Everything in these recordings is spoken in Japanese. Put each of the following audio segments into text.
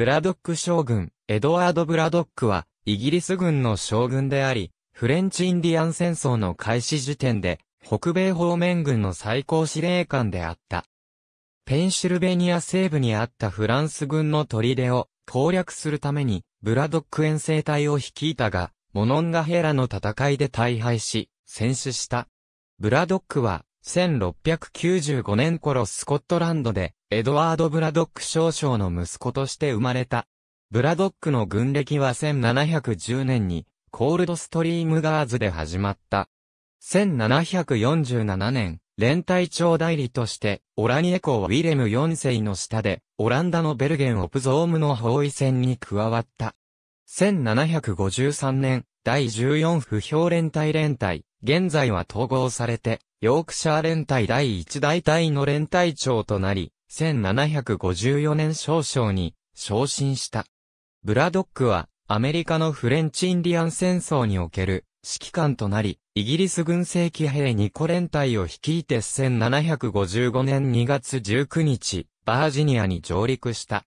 ブラドック将軍、エドワード・ブラドックは、イギリス軍の将軍であり、フレンチ・インディアン戦争の開始時点で、北米方面軍の最高司令官であった。ペンシルベニア西部にあったフランス軍の砦を攻略するために、ブラドック遠征隊を率いたが、モノンガヘラの戦いで大敗し、戦死した。ブラドックは、1695年頃スコットランドで、エドワード・ブラドック少将の息子として生まれた。ブラドックの軍歴は1710年に、コールドストリームガーズで始まった。1747年、連隊長代理として、オラニエ公ウィレム4世の下で、オランダのベルゲン・オプゾームの包囲戦に加わった。1753年、第14不評連隊連隊、現在は統合されて、ヨークシャー連隊第1大隊の連隊長となり、1754年少々に昇進した。ブラドックは、アメリカのフレンチインディアン戦争における指揮官となり、イギリス軍政騎兵ニコ連隊を率いて1755年2月19日、バージニアに上陸した。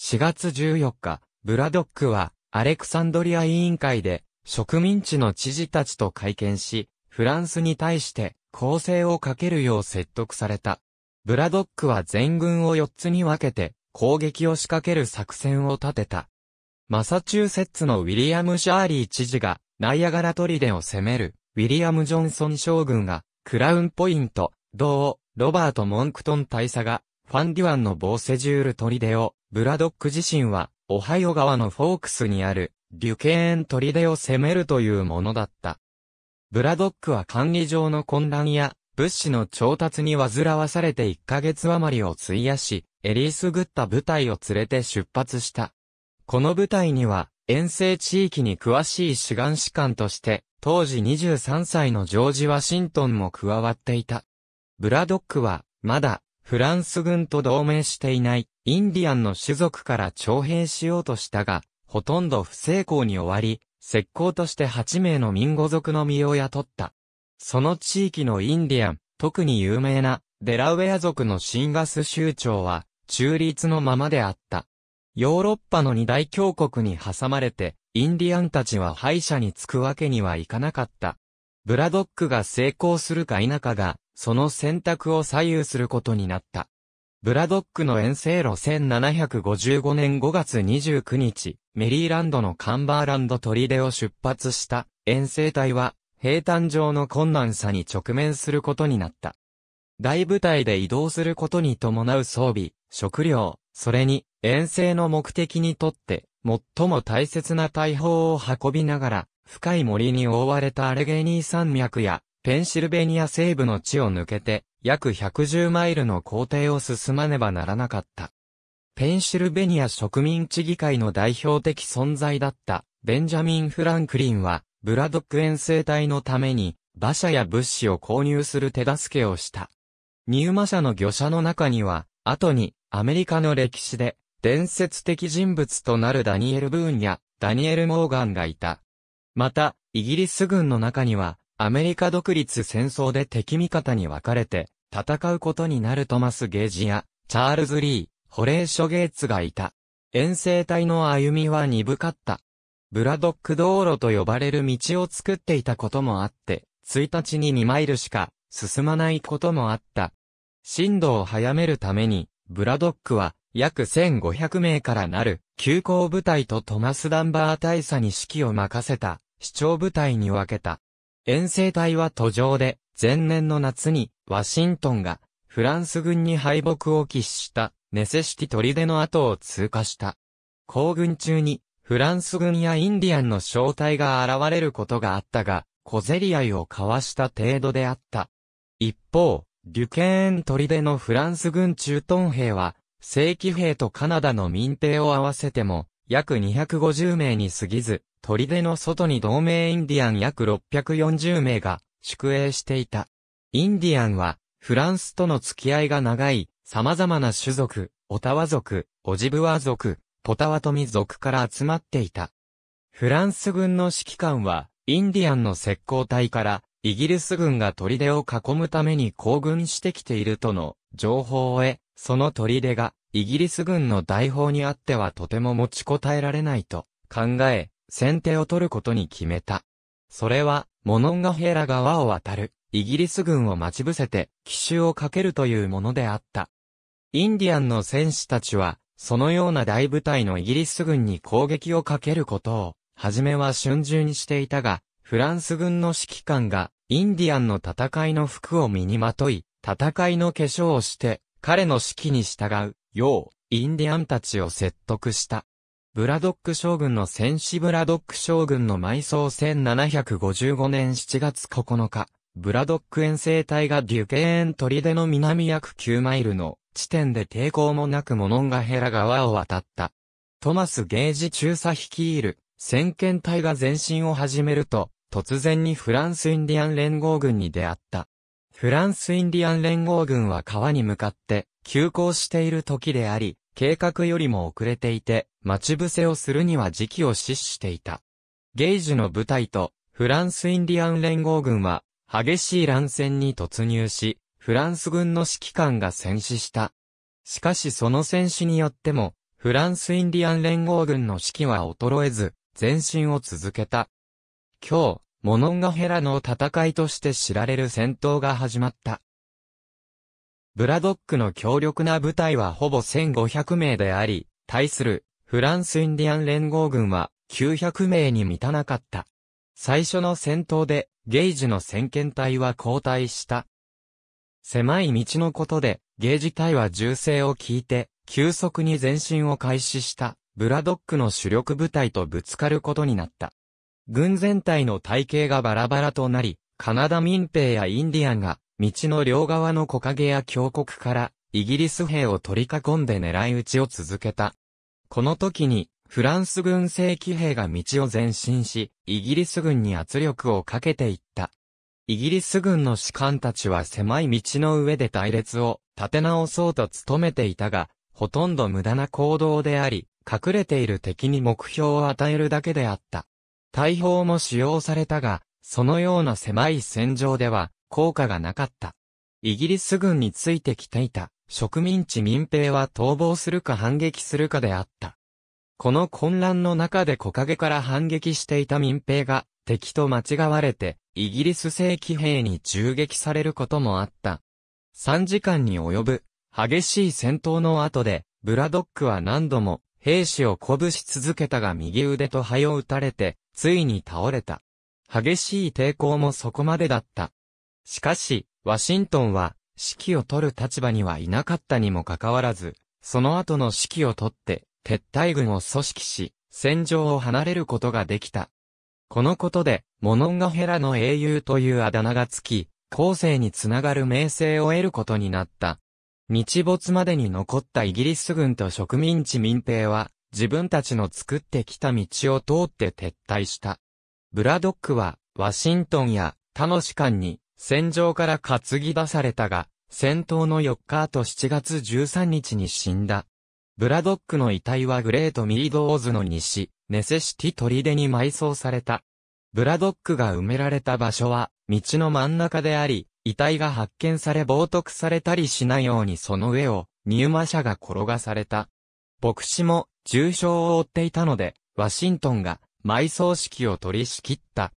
4月14日、ブラドックは、アレクサンドリア委員会で、植民地の知事たちと会見し、フランスに対して攻勢をかけるよう説得された。ブラドックは全軍を4つに分けて攻撃を仕掛ける作戦を立てた。マサチューセッツのウィリアム・シャーリー知事がナイアガラ砦を攻める、ウィリアム・ジョンソン将軍がクラウンポイント、同、ロバート・モンクトン大佐がファンデュアンのボーセジュール砦を、ブラドック自身はオハイオ川のフォークスにあるデュケーン砦を攻めるというものだった。ブラドックは管理上の混乱や、物資の調達に煩わされて1ヶ月余りを費やし、エリースグッタ部隊を連れて出発した。この部隊には、遠征地域に詳しい志願士官として、当時23歳のジョージ・ワシントンも加わっていた。ブラドックは、まだ、フランス軍と同盟していない、インディアンの種族から徴兵しようとしたが、ほとんど不成功に終わり、石膏として8名の民語族の身を雇った。その地域のインディアン、特に有名なデラウェア族のシンガス州長は中立のままであった。ヨーロッパの二大強国に挟まれて、インディアンたちは敗者につくわけにはいかなかった。ブラドックが成功するか否かが、その選択を左右することになった。ブラドックの遠征路1755年5月29日、メリーランドのカンバーランド砦を出発した遠征隊は、平坦上の困難さに直面することになった。大部隊で移動することに伴う装備、食料、それに遠征の目的にとって、最も大切な大砲を運びながら、深い森に覆われたアレゲニー山脈やペンシルベニア西部の地を抜けて、約110マイルの行程を進まねばならなかった。ペンシルベニア植民地議会の代表的存在だった、ベンジャミン・フランクリンは、ブラドック遠征隊のために、馬車や物資を購入する手助けをした。入馬車の魚車の中には、後に、アメリカの歴史で、伝説的人物となるダニエル・ブーンや、ダニエル・モーガンがいた。また、イギリス軍の中には、アメリカ独立戦争で敵味方に分かれて、戦うことになるトマス・ゲージや、チャールズ・リー、ホレーショ・ゲーツがいた。遠征隊の歩みは鈍かった。ブラドック道路と呼ばれる道を作っていたこともあって、1日に2マイルしか進まないこともあった。進度を早めるために、ブラドックは約1500名からなる急行部隊とトマス・ダンバー大佐に指揮を任せた、市長部隊に分けた。遠征隊は途上で、前年の夏に、ワシントンが、フランス軍に敗北を喫した、ネセシティ砦の跡を通過した。行軍中に、フランス軍やインディアンの正体が現れることがあったが、小競り合いを交わした程度であった。一方、デュケーン砦のフランス軍駐屯兵は、正規兵とカナダの民兵を合わせても、約250名に過ぎず、砦の外に同盟インディアン約640名が宿営していた。インディアンは、フランスとの付き合いが長い、様々な種族、オタワ族、オジブワ族、ポタワトミ族から集まっていた。フランス軍の指揮官は、インディアンの石膏隊から、イギリス軍が砦を囲むために行軍してきているとの情報を得、その砦がイギリス軍の大砲にあってはとても持ちこたえられないと考え、先手を取ることに決めた。それは、モノンガヘラ川を渡る、イギリス軍を待ち伏せて、奇襲をかけるというものであった。インディアンの戦士たちは、そのような大部隊のイギリス軍に攻撃をかけることを、はじめは春秋にしていたが、フランス軍の指揮官が、インディアンの戦いの服を身にまとい、戦いの化粧をして、彼の指揮に従う、よう、インディアンたちを説得した。ブラドック将軍の戦士ブラドック将軍の埋葬1755年7月9日、ブラドック遠征隊がデュケーン砦の南約9マイルの地点で抵抗もなくモノンガヘラ川を渡った。トマス・ゲージ中佐率いる先遣隊が前進を始めると、突然にフランスインディアン連合軍に出会った。フランスインディアン連合軍は川に向かって急行している時であり、計画よりも遅れていて、待ち伏せをするには時期を死していた。ゲイジュの部隊とフランスインディアン連合軍は激しい乱戦に突入し、フランス軍の指揮官が戦死した。しかしその戦死によっても、フランスインディアン連合軍の指揮は衰えず、前進を続けた。今日、モノンガヘラの戦いとして知られる戦闘が始まった。ブラドックの強力な部隊はほぼ1500名であり、対するフランスインディアン連合軍は900名に満たなかった。最初の戦闘でゲージの先遣隊は後退した。狭い道のことでゲージ隊は銃声を聞いて急速に前進を開始したブラドックの主力部隊とぶつかることになった。軍全体の体系がバラバラとなり、カナダ民兵やインディアンが道の両側の木陰や峡谷からイギリス兵を取り囲んで狙い撃ちを続けた。この時にフランス軍正規兵が道を前進し、イギリス軍に圧力をかけていった。イギリス軍の士官たちは狭い道の上で隊列を立て直そうと努めていたが、ほとんど無駄な行動であり、隠れている敵に目標を与えるだけであった。大砲も使用されたが、そのような狭い戦場では、効果がなかった。イギリス軍についてきていた植民地民兵は逃亡するか反撃するかであった。この混乱の中で木陰から反撃していた民兵が敵と間違われてイギリス正規兵に銃撃されることもあった。3時間に及ぶ激しい戦闘の後でブラドックは何度も兵士を鼓舞し続けたが右腕と肺を打たれてついに倒れた。激しい抵抗もそこまでだった。しかし、ワシントンは、指揮を取る立場にはいなかったにもかかわらず、その後の指揮を取って、撤退軍を組織し、戦場を離れることができた。このことで、モノンガヘラの英雄というあだ名がつき、後世につながる名声を得ることになった。日没までに残ったイギリス軍と植民地民兵は、自分たちの作ってきた道を通って撤退した。ブラドックは、ワシントンや他の士官に、戦場から担ぎ出されたが、戦闘の4日後7月13日に死んだ。ブラドックの遺体はグレートミードオーズの西、ネセシティ砦に埋葬された。ブラドックが埋められた場所は、道の真ん中であり、遺体が発見され冒涜されたりしないようにその上を、ニューマ社が転がされた。牧師も重傷を負っていたので、ワシントンが埋葬式を取り仕切った。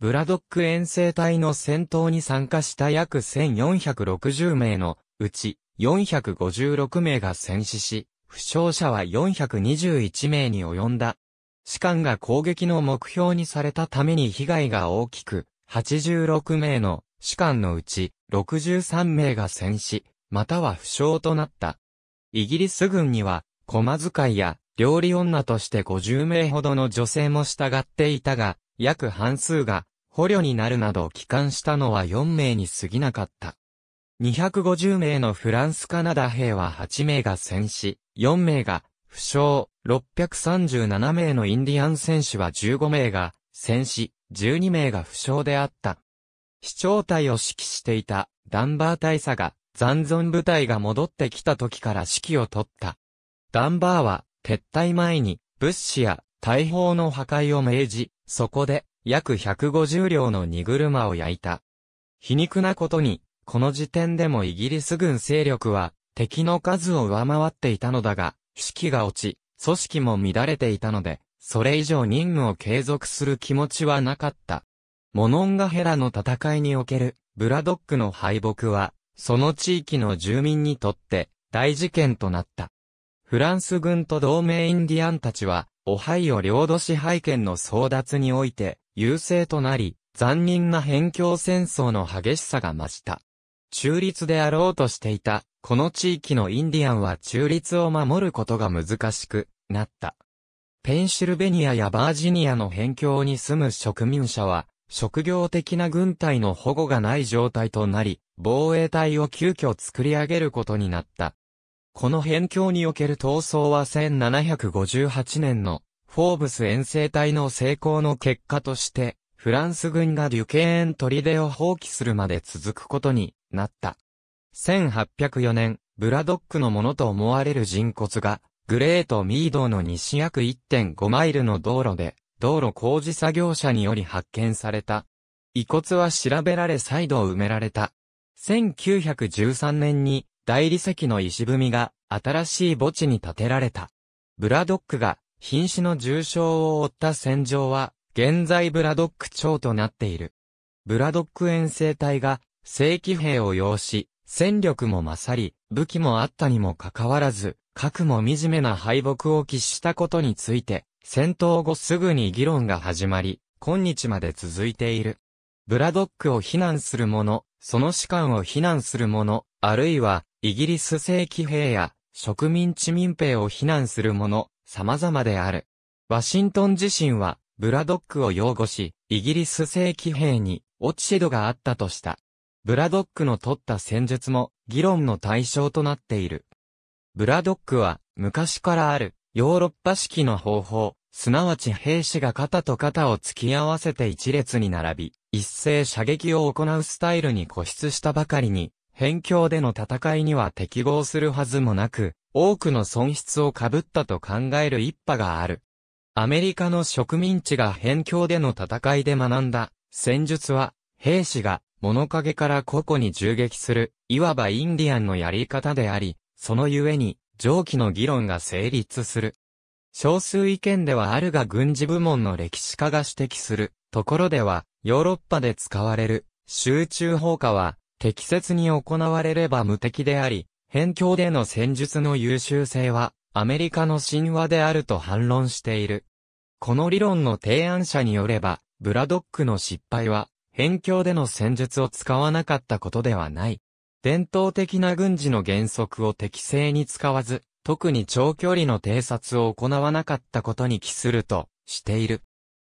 ブラドック遠征隊の戦闘に参加した約1460名のうち456名が戦死し、負傷者は421名に及んだ。士官が攻撃の目標にされたために被害が大きく、86名の士官のうち63名が戦死、または負傷となった。イギリス軍には、駒遣いや料理女として50名ほどの女性も従っていたが、約半数が捕虜になるなど帰還したのは4名に過ぎなかった。250名のフランスカナダ兵は8名が戦死、4名が負傷、637名のインディアン戦士は15名が戦死、12名が負傷であった。市長隊を指揮していたダンバー大佐が残存部隊が戻ってきた時から指揮を取った。ダンバーは撤退前に物資や大砲の破壊を命じ、そこで約150両の荷車を焼いた。皮肉なことに、この時点でもイギリス軍勢力は、敵の数を上回っていたのだが、士気が落ち、組織も乱れていたので、それ以上任務を継続する気持ちはなかった。モノンガヘラの戦いにおける、ブラドックの敗北は、その地域の住民にとって、大事件となった。フランス軍と同盟インディアンたちは、オハイオ領土支配権の争奪において、優勢となり、残忍な辺境戦争の激しさが増した。中立であろうとしていた、この地域のインディアンは中立を守ることが難しくなった。ペンシルベニアやバージニアの辺境に住む植民者は、職業的な軍隊の保護がない状態となり、防衛隊を急遽作り上げることになった。この辺境における闘争は1758年のフォーブス遠征隊の成功の結果として、フランス軍がデュケーン砦を放棄するまで続くことになった。1804年、ブラドックのものと思われる人骨が、グレートミードの西約1.5マイルの道路で、道路工事作業者により発見された。遺骨は調べられ再度埋められた。1913年に大理石の石踏みが新しい墓地に建てられた。ブラドックが瀕死の重傷を負った戦場は、現在ブラドック町となっている。ブラドック遠征隊が、正規兵を要し、戦力も勝り、武器もあったにもかかわらず、核も惨めな敗北を喫したことについて、戦闘後すぐに議論が始まり、今日まで続いている。ブラドックを非難する者、その士官を非難する者、あるいは、イギリス正規兵や、植民地民兵を非難する者、様々である。ワシントン自身は、ブラドックを擁護し、イギリス正規兵に落ちシドがあったとした。ブラドックの取った戦術も議論の対象となっている。ブラドックは昔からあるヨーロッパ式の方法、すなわち兵士が肩と肩を突き合わせて一列に並び、一斉射撃を行うスタイルに固執したばかりに、辺境での戦いには適合するはずもなく、多くの損失を被ったと考える一派がある。アメリカの植民地が辺境での戦いで学んだ戦術は、兵士が物陰から個々に銃撃する、いわばインディアンのやり方であり、そのゆえに、上記の議論が成立する。少数意見ではあるが軍事部門の歴史家が指摘するところでは、ヨーロッパで使われる集中砲火は、適切に行われれば無敵であり、辺境での戦術の優秀性は、アメリカの神話であると反論している。この理論の提案者によれば、ブラドックの失敗は、辺境での戦術を使わなかったことではない。伝統的な軍事の原則を適正に使わず、特に長距離の偵察を行わなかったことに帰すると、している。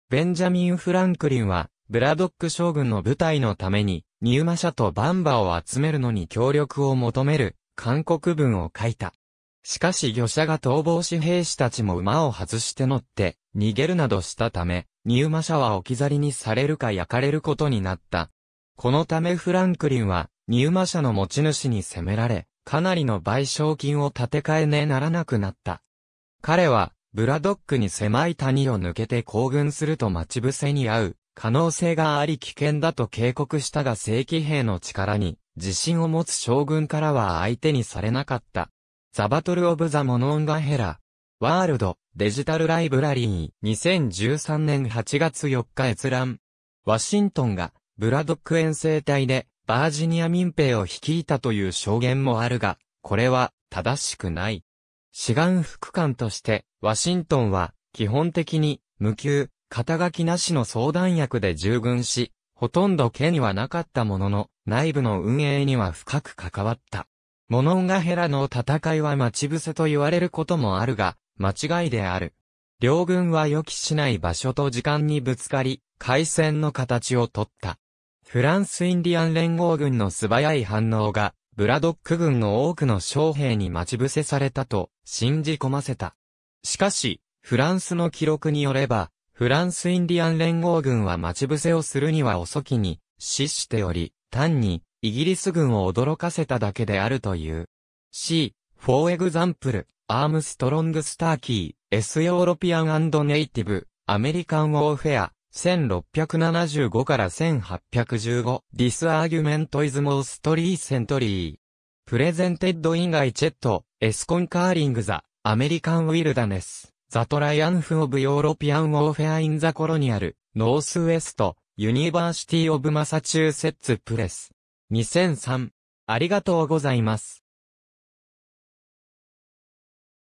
ベンジャミン・フランクリンは、ブラドック将軍の部隊のために、入馬者とバンバを集めるのに協力を求める、韓国文を書いた。しかし魚者が逃亡し兵士たちも馬を外して乗って、逃げるなどしたため、入馬者は置き去りにされるか焼かれることになった。このためフランクリンは、入馬者の持ち主に責められ、かなりの賠償金を立て替えねえならなくなった。彼は、ブラドックに狭い谷を抜けて行軍すると待ち伏せに遭う、可能性があり危険だと警告したが正規兵の力に自信を持つ将軍からは相手にされなかった。ザバトル・オブ・ザ・モノンガヘラ。ワールド、デジタル・ライブラリー、2013年8月4日閲覧。ワシントンが、ブラドック遠征隊で、バージニア民兵を率いたという証言もあるが、これは、正しくない。志願副官として、ワシントンは、基本的に、無給、肩書きなしの相談役で従軍し、ほとんど家にはなかったものの、内部の運営には深く関わった。モノンガヘラの戦いは待ち伏せと言われることもあるが、間違いである。両軍は予期しない場所と時間にぶつかり、海戦の形をとった。フランスインディアン連合軍の素早い反応が、ブラドック軍の多くの将兵に待ち伏せされたと、信じ込ませた。しかし、フランスの記録によれば、フランスインディアン連合軍は待ち伏せをするには遅きに、死しており、単に、イギリス軍を驚かせただけであるという。C、for example, Armstrong Starkey, S European and Native, American Warfare, 1675から1815 This argument is most recently presented in g a i c h e t s c o n c u r r i n g the American Wilderness ザトライアンフ・オブ・ヨーロピアン・ウォーフェア・イン・ザ・コロニアル、ノースウェスト、ユニバーシティ・オブ・マサチューセッツ・プレス。2003。ありがとうございます。